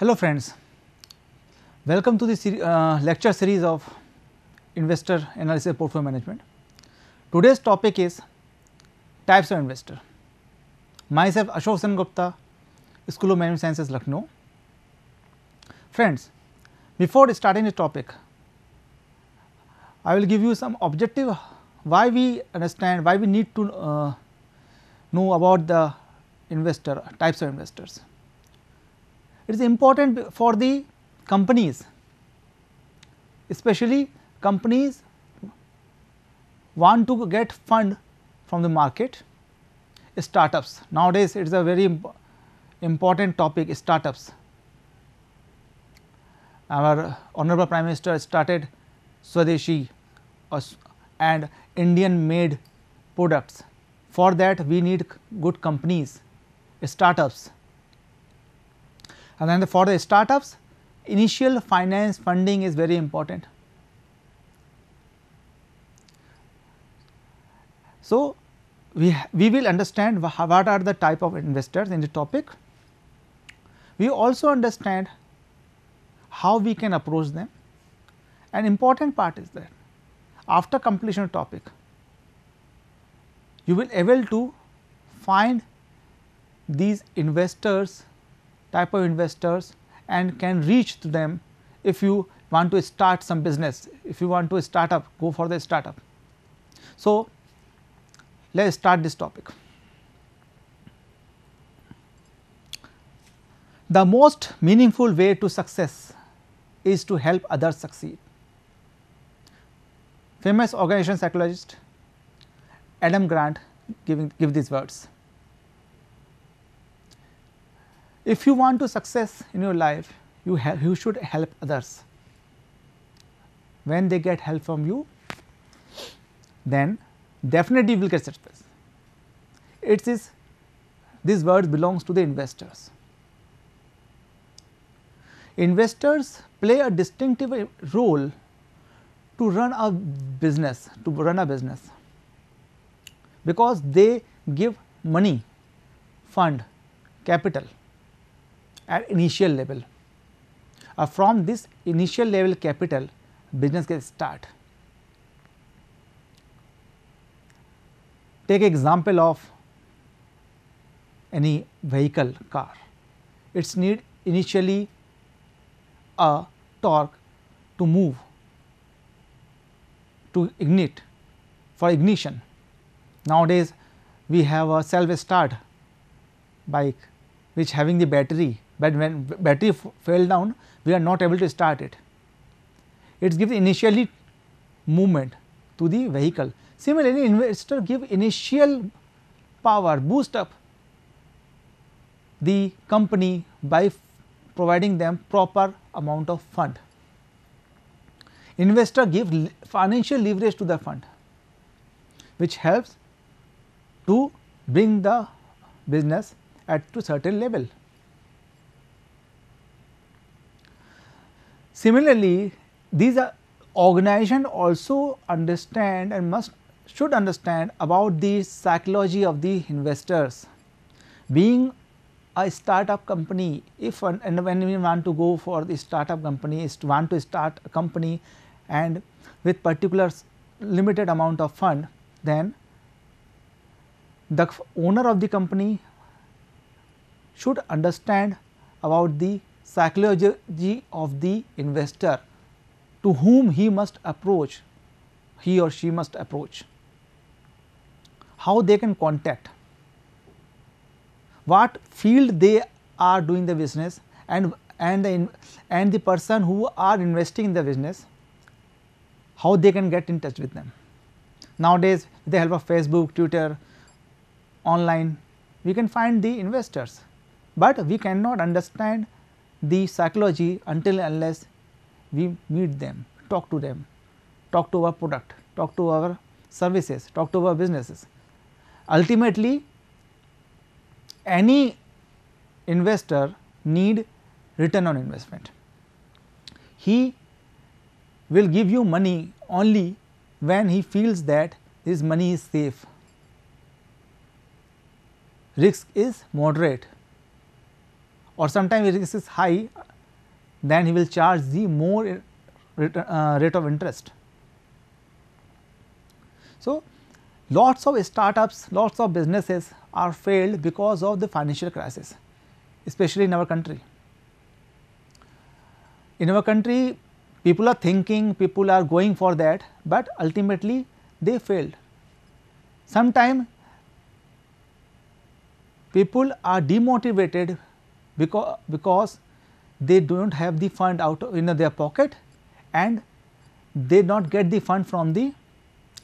Hello friends, welcome to the uh, lecture series of investor analysis portfolio management. Today's topic is types of investor. Myself Ashok Sen Gupta, School of Management Sciences, Lucknow. Friends, before starting the topic, I will give you some objective why we understand, why we need to uh, know about the investor, types of investors. It is important for the companies, especially companies want to get fund from the market, startups. Nowadays, it is a very imp important topic startups. Our Honorable Prime Minister started Swadeshi and Indian made products. For that, we need good companies, startups and then the, for the startups, initial finance funding is very important. So, we, we will understand what are the type of investors in the topic. We also understand how we can approach them. An important part is that after completion of topic, you will able to find these investors type of investors and can reach to them if you want to start some business, if you want to start up, go for the startup. So, let us start this topic. The most meaningful way to success is to help others succeed. Famous organization psychologist Adam Grant giving, give these words. If you want to success in your life, you, you should help others. When they get help from you, then definitely will get success. It is these words belongs to the investors. Investors play a distinctive role to run a business, to run a business because they give money, fund, capital at initial level. Uh, from this initial level capital business can start. Take example of any vehicle car. It's need initially a torque to move to ignite for ignition. Nowadays we have a self start bike which having the battery but when battery fell down we are not able to start it. It gives initially movement to the vehicle. Similarly, investor give initial power boost up the company by providing them proper amount of fund. Investor give financial leverage to the fund which helps to bring the business at to certain level. Similarly, these organization also understand and must should understand about the psychology of the investors. Being a startup company, if and when we want to go for the startup company, is to want to start a company and with particular limited amount of fund, then the owner of the company should understand about the psychology of the investor to whom he must approach, he or she must approach, how they can contact, what field they are doing the business and and the in, and the person who are investing in the business how they can get in touch with them nowadays with the help of facebook twitter online we can find the investors but we cannot understand the psychology until unless we meet them, talk to them, talk to our product, talk to our services, talk to our businesses. Ultimately, any investor need return on investment. He will give you money only when he feels that his money is safe, risk is moderate or sometimes it is this is high then he will charge the more rate, uh, rate of interest. So, lots of startups, lots of businesses are failed because of the financial crisis especially in our country. In our country people are thinking, people are going for that, but ultimately they failed. Sometimes people are demotivated because, because they do not have the fund out in their pocket and they not get the fund from the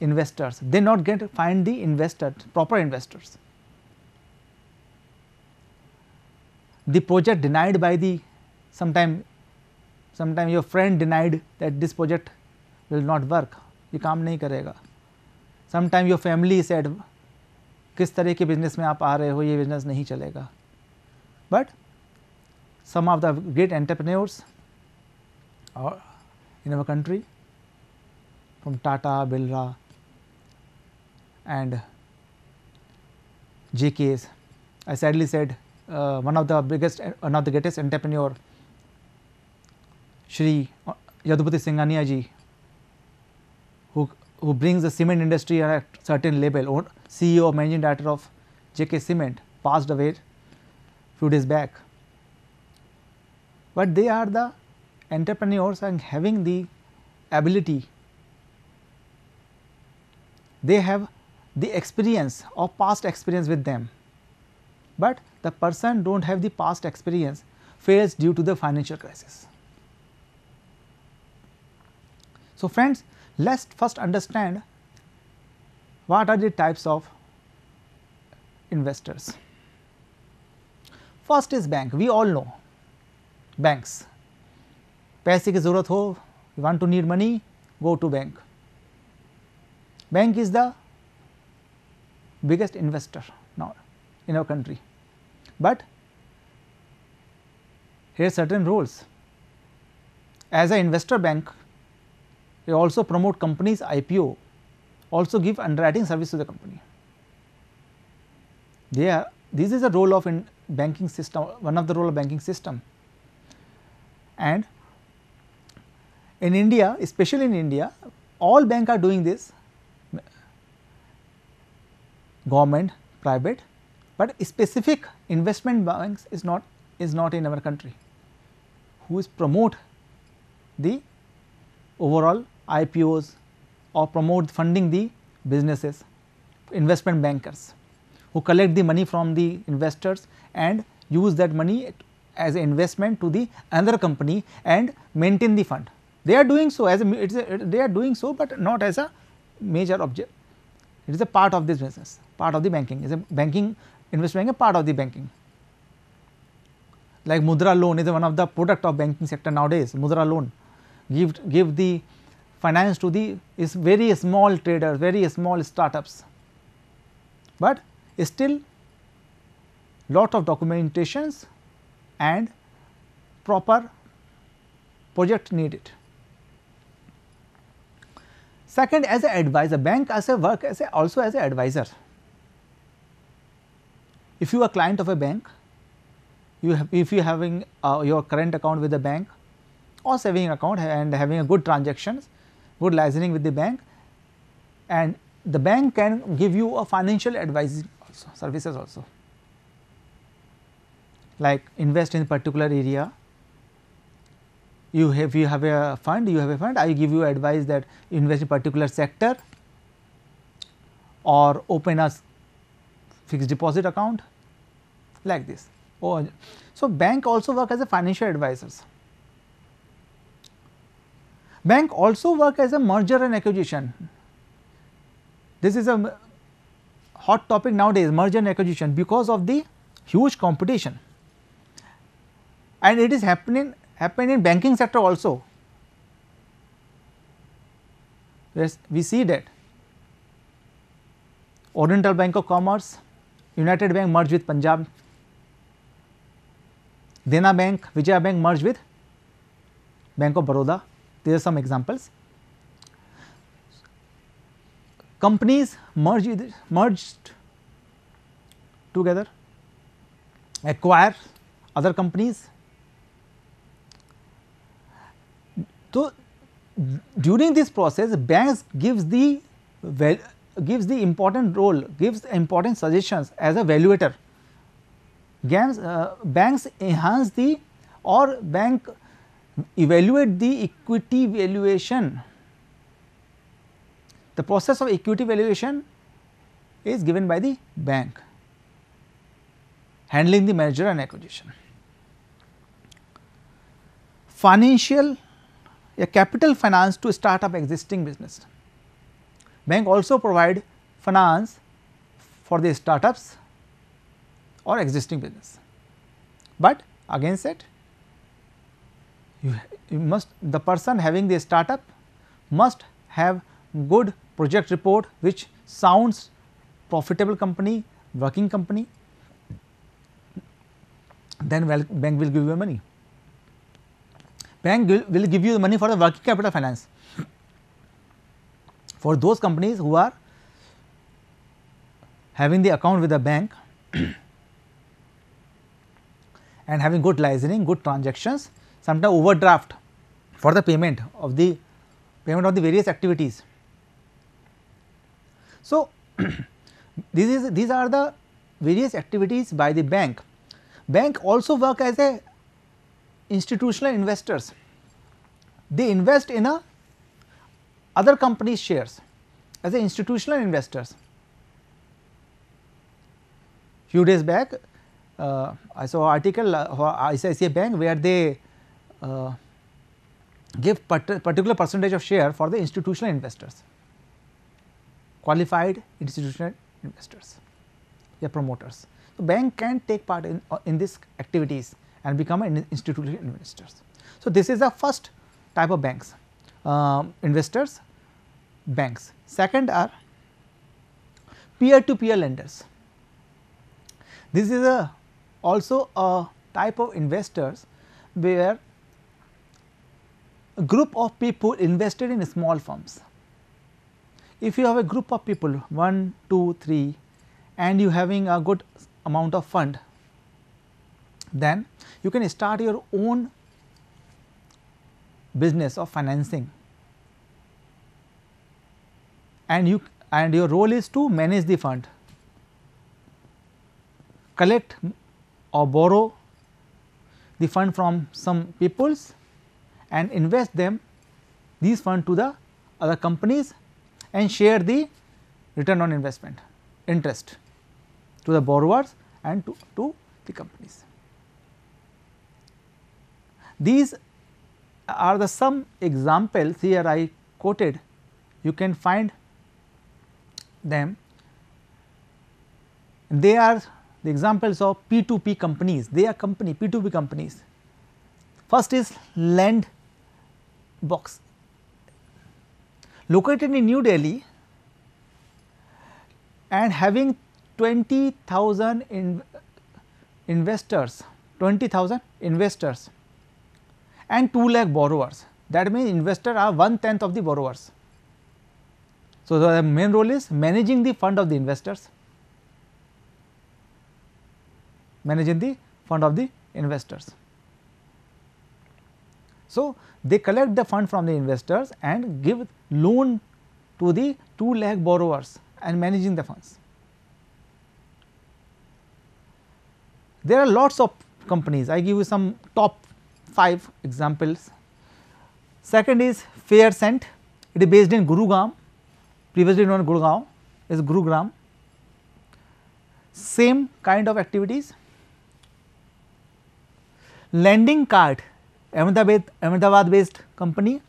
investors, they not get find the investor proper investors. The project denied by the sometime sometime your friend denied that this project will not work, ye kaam nahi karega sometime your family said kis tarah ke business mein aap aa rahe ho ye business nahi chalega but some of the great entrepreneurs in our country from Tata, Belra, and JKs. I sadly said uh, one of the biggest, one of the greatest entrepreneur Shri Yadupati Singhania ji who, who brings the cement industry at a certain level or CEO managing director of JK Cement passed away few days back but they are the entrepreneurs and having the ability, they have the experience or past experience with them, but the person do not have the past experience fails due to the financial crisis. So, friends let us first understand what are the types of investors. First is bank, we all know banks पैसे की ज़रूरत हो you want to need money, go to bank. Bank is the biggest investor now in our country. But here certain rules. As an investor bank, they also promote companies IPO, also give underwriting service to the company. There, this is a role of in banking system, one of the role of banking system and in India especially in India all bank are doing this government private but specific investment banks is not is not in our country who is promote the overall IPOs or promote funding the businesses investment bankers who collect the money from the investors and use that money as investment to the another company and maintain the fund. They are doing so as a, a, they are doing so, but not as a major object. It is a part of this business, part of the banking is a banking investment a part of the banking. Like Mudra loan is one of the product of banking sector nowadays. Mudra loan give give the finance to the is very small traders, very small startups. But still lot of documentations and proper project needed. Second as an advisor, bank as a work as a also as an advisor. If you are client of a bank, you have, if you having uh, your current account with the bank or saving account and having a good transactions, good liaising with the bank and the bank can give you a financial advising also, services also like invest in particular area you have you have a fund you have a fund i give you advice that invest in particular sector or open a fixed deposit account like this or oh, so bank also work as a financial advisors bank also work as a merger and acquisition this is a hot topic nowadays merger and acquisition because of the huge competition and it is happening happen in banking sector also. Yes, we see that Oriental Bank of Commerce, United Bank merged with Punjab, Dena Bank, Vijaya Bank merged with Bank of Baroda. These are some examples. Companies merged, merged together, acquire other companies So, during this process banks gives the well, gives the important role gives important suggestions as a valuator. Banks uh, banks enhance the or bank evaluate the equity valuation. The process of equity valuation is given by the bank handling the merger and acquisition. Financial a capital finance to start up existing business. Bank also provide finance for the startups or existing business. But against it, you, you must the person having the startup must have good project report which sounds profitable company, working company, then well, bank will give you money bank will, will give you the money for the working capital finance for those companies who are having the account with the bank and having good licensing, good transactions, sometimes overdraft for the payment of the payment of the various activities. So, these is these are the various activities by the bank. Bank also work as a institutional investors, they invest in a other company's shares as institutional investors. Few days back, uh, I saw article uh, for ICICI Bank where they uh, give part particular percentage of share for the institutional investors, qualified institutional investors, their promoters. The bank can take part in, uh, in these activities and become an institutional investors. So, this is the first type of banks uh, investors banks. Second are peer to peer lenders. This is a also a type of investors where a group of people invested in small firms. If you have a group of people 1, 2, 3 and you having a good amount of fund then you can start your own business of financing and you and your role is to manage the fund, collect or borrow the fund from some peoples and invest them these fund to the other companies and share the return on investment interest to the borrowers and to, to the companies. These are the some examples here I quoted you can find them they are the examples of P2P companies they are company P2P companies. First is land box located in New Delhi and having 20,000 in investors 20,000 investors and 2 lakh borrowers that means investors are one tenth of the borrowers. So, the main role is managing the fund of the investors, managing the fund of the investors. So, they collect the fund from the investors and give loan to the 2 lakh borrowers and managing the funds. There are lots of companies, I give you some top 5 examples. Second is fair scent, it is based in Gurugram, previously known Gurugram, is Gurugram. Same kind of activities. Landing card, Ahmedabad, Ahmedabad based company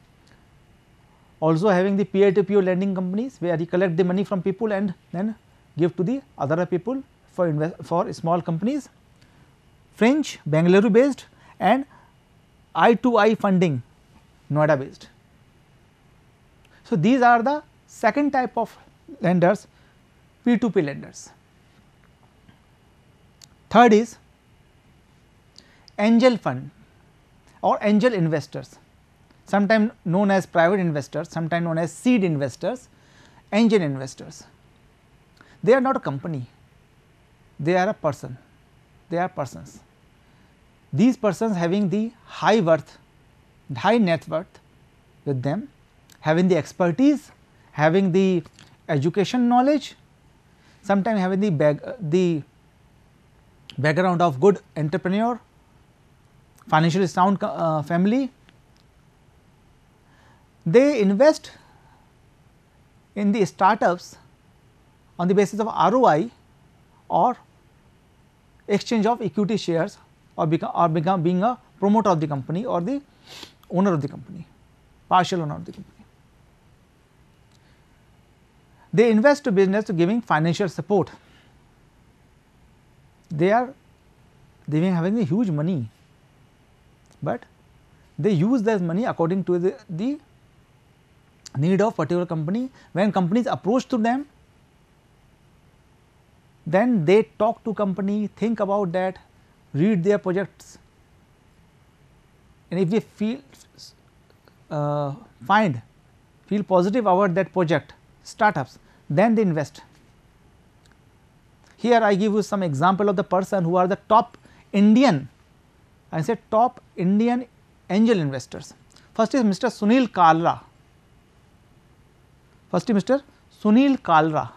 also having the peer to peer lending companies where you collect the money from people and then give to the other people for invest for small companies. French Bangalore based and eye to eye funding Noida based. So, these are the second type of lenders P2P lenders. Third is angel fund or angel investors sometimes known as private investors, sometimes known as seed investors, angel investors. They are not a company, they are a person, they are persons these persons having the high worth, high net worth with them, having the expertise, having the education knowledge, sometimes having the, uh, the background of good entrepreneur, financially sound uh, family, they invest in the startups on the basis of ROI or exchange of equity shares or become or become being a promoter of the company or the owner of the company, partial owner of the company. They invest to business to giving financial support. They are they may having a huge money, but they use this money according to the, the need of particular company. When companies approach to them, then they talk to company, think about that, read their projects and if they feel uh, find feel positive about that project startups then they invest. Here I give you some example of the person who are the top Indian I say top Indian angel investors. First is Mr. Sunil Kalra. First is Mr. Sunil Kalra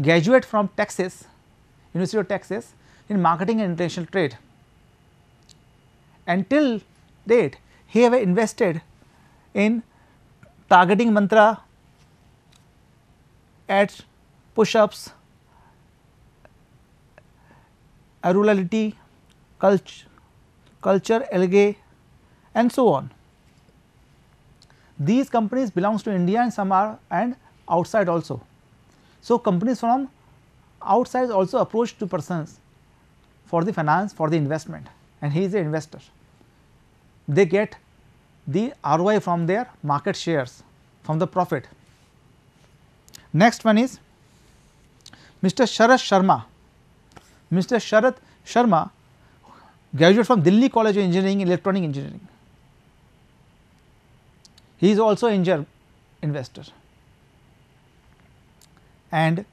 graduate from Texas University of Texas in marketing and international trade. Until date, he have invested in targeting mantra at push-ups, rurality, cult, culture, algae and so on. These companies belongs to India and some are and outside also. So, companies from outside also approached to persons for the finance for the investment and he is the investor. They get the ROI from their market shares from the profit. Next one is Mr. Sharat Sharma. Mr. Sharat Sharma graduate from Delhi College of Engineering Electronic Engineering. He is also an investor and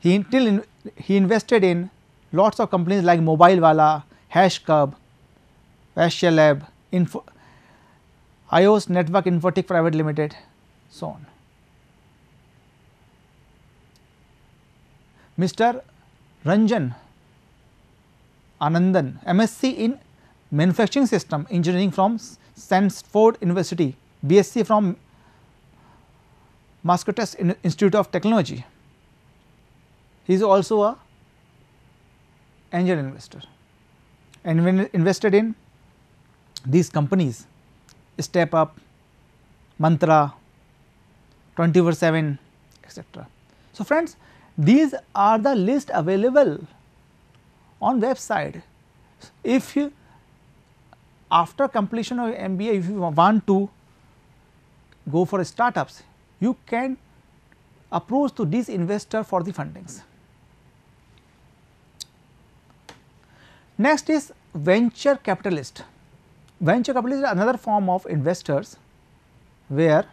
he until in, he invested in lots of companies like Mobilewala, Hashcub, Ashalab, Info, IOS Network Infotech Private Limited, so on. Mr. Ranjan Anandan, MSc in Manufacturing System Engineering from Stanford University, BSc from Massachusetts Institute of Technology he is also a angel investor and when invested in these companies Step Up, Mantra, 24 7 etc. So, friends these are the list available on website. If you after completion of MBA if you want to go for startups you can approach to these investor for the fundings. Next is venture capitalist. Venture capitalist is another form of investors where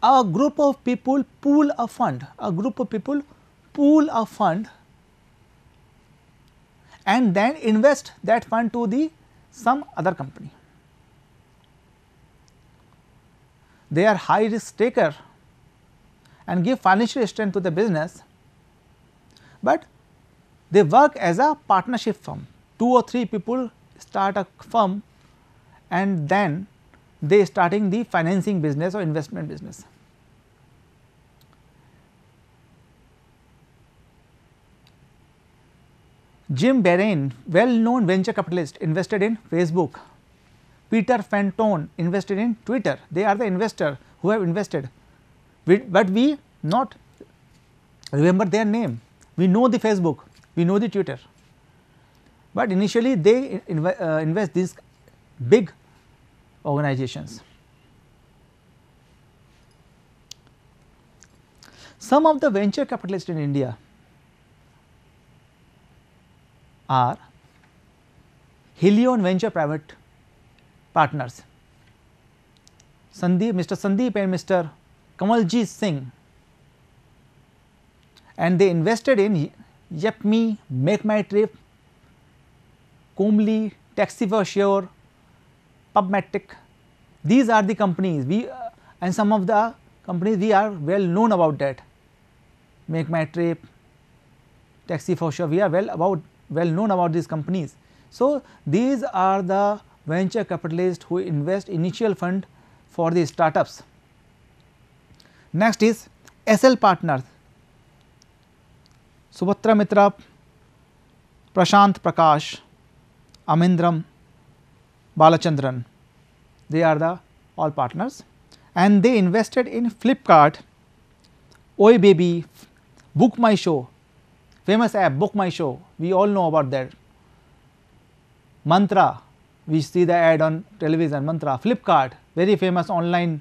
a group of people pool a fund, a group of people pool a fund and then invest that fund to the some other company. They are high risk taker and give financial strength to the business, but they work as a partnership firm, two or three people start a firm and then they starting the financing business or investment business. Jim Barron, well known venture capitalist invested in Facebook. Peter Fenton invested in Twitter. They are the investor who have invested, we, but we not remember their name. We know the Facebook, we know the tutor but initially they inv uh, invest these big organizations. Some of the venture capitalists in India are Helion Venture Private Partners, Sandeep, Mr. Sandeep and Mr. Kamalji Singh and they invested in yep me, make my trip, Comely, Taxi for sure, Pubmatic. These are the companies we uh, and some of the companies we are well known about that. Make my trip, Taxi for sure, we are well about well known about these companies. So, these are the venture capitalists who invest initial fund for the startups. Next is SL Partners. Subhadra Mitra Prashant Prakash Amindram Balachandran they are the all partners and they invested in Flipkart ओई baby BookMyShow famous app BookMyShow we all know about that Myntra we see the ad on television Myntra Flipkart very famous online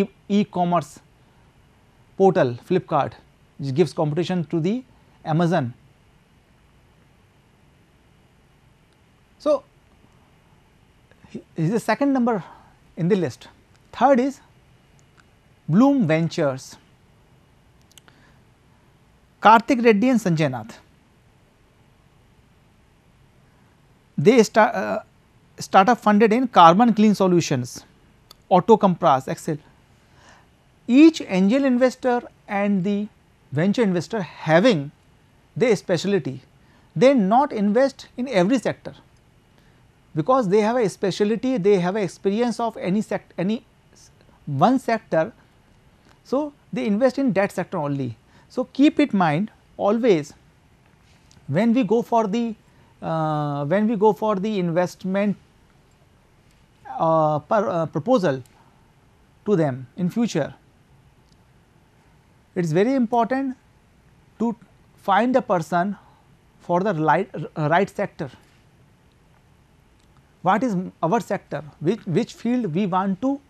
e commerce portal Flipkart gives competition to the Amazon. So, is the second number in the list. Third is Bloom Ventures, Karthik Reddy and Sanjay Nath. They start, uh, startup funded in carbon clean solutions, auto Compress excel. Each angel investor and the venture investor having they specialty they not invest in every sector because they have a specialty they have a experience of any sect any one sector so they invest in that sector only so keep it mind always when we go for the uh, when we go for the investment uh, per, uh, proposal to them in future it is very important to find the person for the right, right sector. What is our sector? Which, which field we want to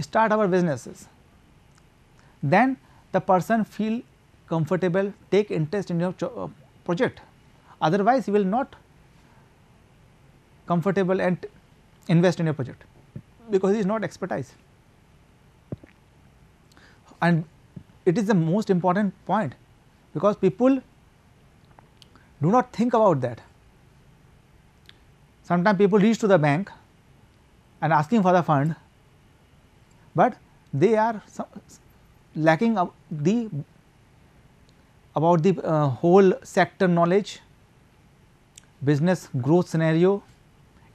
start our businesses? Then the person feel comfortable, take interest in your uh, project. Otherwise, he will not comfortable and invest in your project because he is not expertise. And it is the most important point because people do not think about that. Sometimes people reach to the bank and asking for the fund, but they are lacking the about the uh, whole sector knowledge, business growth scenario,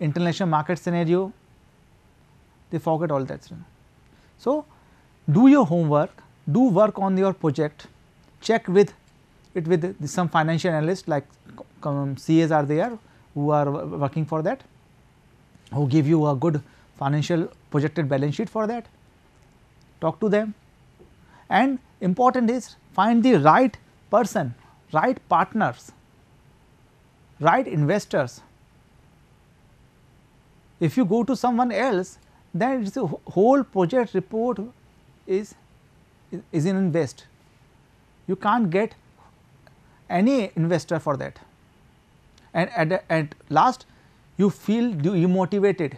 international market scenario, they forget all that. So, do your homework, do work on your project, check with it with some financial analyst like CAs are there who are working for that, who give you a good financial projected balance sheet for that, talk to them. And important is find the right person, right partners, right investors. If you go to someone else, then the whole project report is, is in invest. You can't get any investor for that and at, at last you feel demotivated,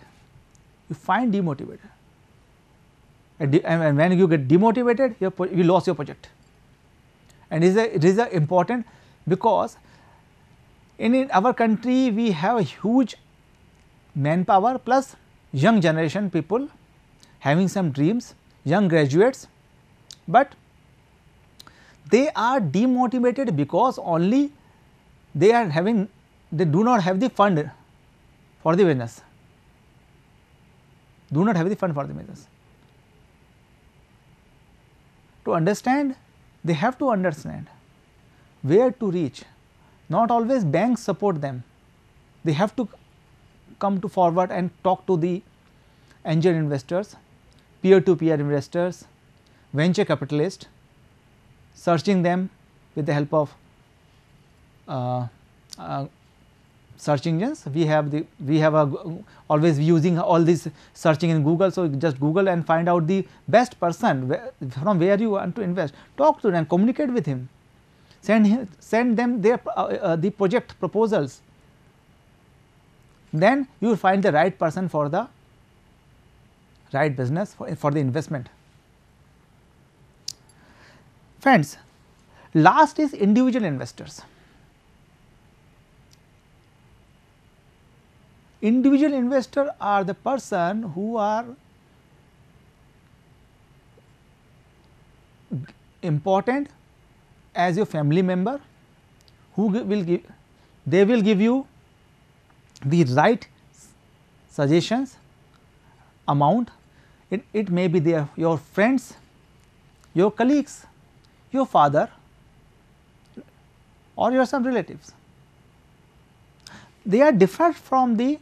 you find demotivated and, de and when you get demotivated you lose your project and is a, it is a important because in, in our country we have a huge manpower plus young generation people having some dreams, young graduates, but they are demotivated because only they are having they do not have the fund for the business do not have the fund for the business to understand they have to understand where to reach not always banks support them they have to come to forward and talk to the angel investors peer to peer investors venture capitalists searching them with the help of uh, uh, search engines we have the we have a always using all this searching in google so just google and find out the best person where, from where you want to invest talk to them communicate with him send him send them their uh, uh, the project proposals then you will find the right person for the right business for, for the investment Friends, last is individual investors. Individual investor are the person who are important as your family member who will give they will give you the right suggestions amount it, it may be their your friends your colleagues your father or your some relatives. They are different from the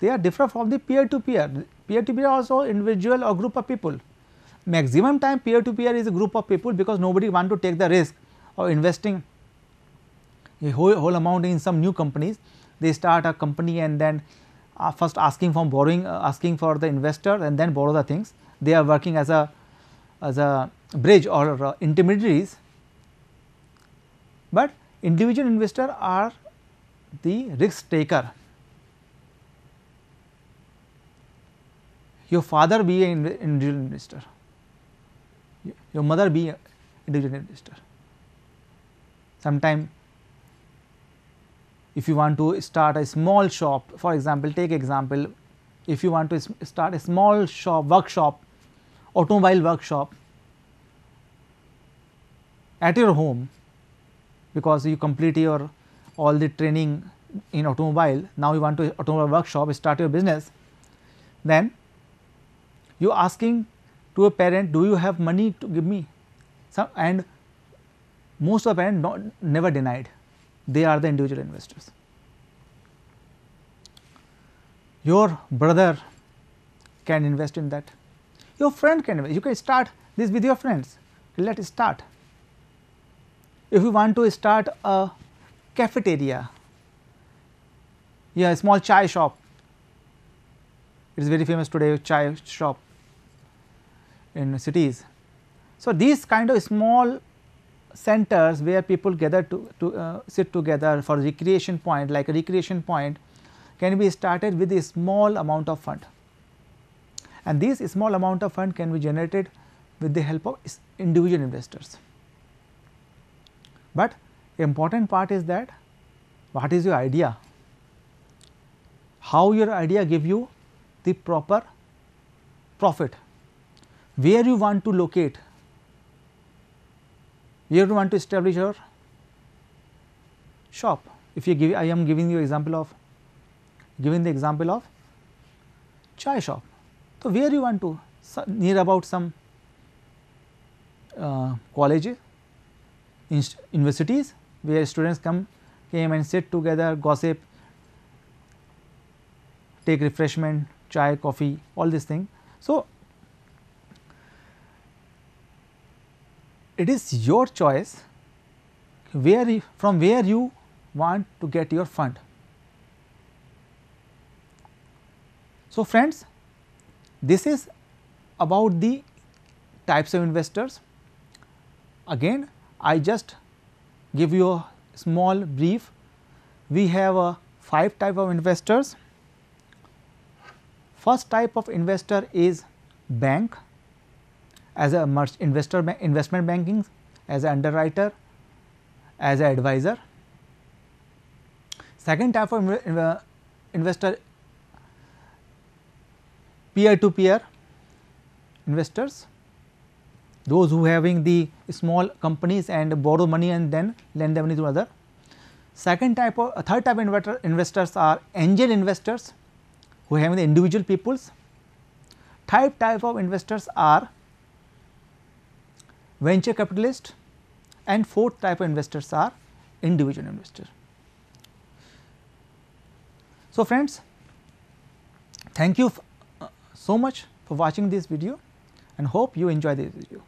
they are different from the peer to peer, peer to peer also individual or group of people. Maximum time peer to peer is a group of people because nobody want to take the risk of investing a whole, whole amount in some new companies. They start a company and then uh, first asking for borrowing uh, asking for the investor and then borrow the things. They are working as a as a bridge or uh, intermediaries, but individual investor are the risk taker. Your father be an individual investor, your mother be an individual investor. Sometime if you want to start a small shop for example take example if you want to start a small shop workshop automobile workshop at your home because you complete your all the training in automobile now you want to automobile workshop start your business then you asking to a parent do you have money to give me some and most of parents not, never denied they are the individual investors your brother can invest in that your friend can you can start this with your friends let us start if you want to start a cafeteria yeah a small chai shop it is very famous today chai shop in cities so these kind of small centers where people gather to, to uh, sit together for recreation point like a recreation point can be started with a small amount of fund and these small amount of fund can be generated with the help of individual investors. But important part is that what is your idea, how your idea give you the proper profit, where you want to locate, where you want to establish your shop. If you give I am giving you example of giving the example of chai shop so, where you want to near about some uh, college universities where students come came and sit together gossip take refreshment chai coffee all this thing. So, it is your choice where from where you want to get your fund. So, friends this is about the types of investors. Again, I just give you a small brief. We have a uh, five type of investors. First type of investor is bank as a investor investment banking, as an underwriter, as an advisor. Second type of investor peer to peer investors those who having the small companies and borrow money and then lend the money to other. Second type of third type of investors are angel investors who have the individual peoples. Third type of investors are venture capitalists and fourth type of investors are individual investors. So, friends thank you so much for watching this video and hope you enjoy this video.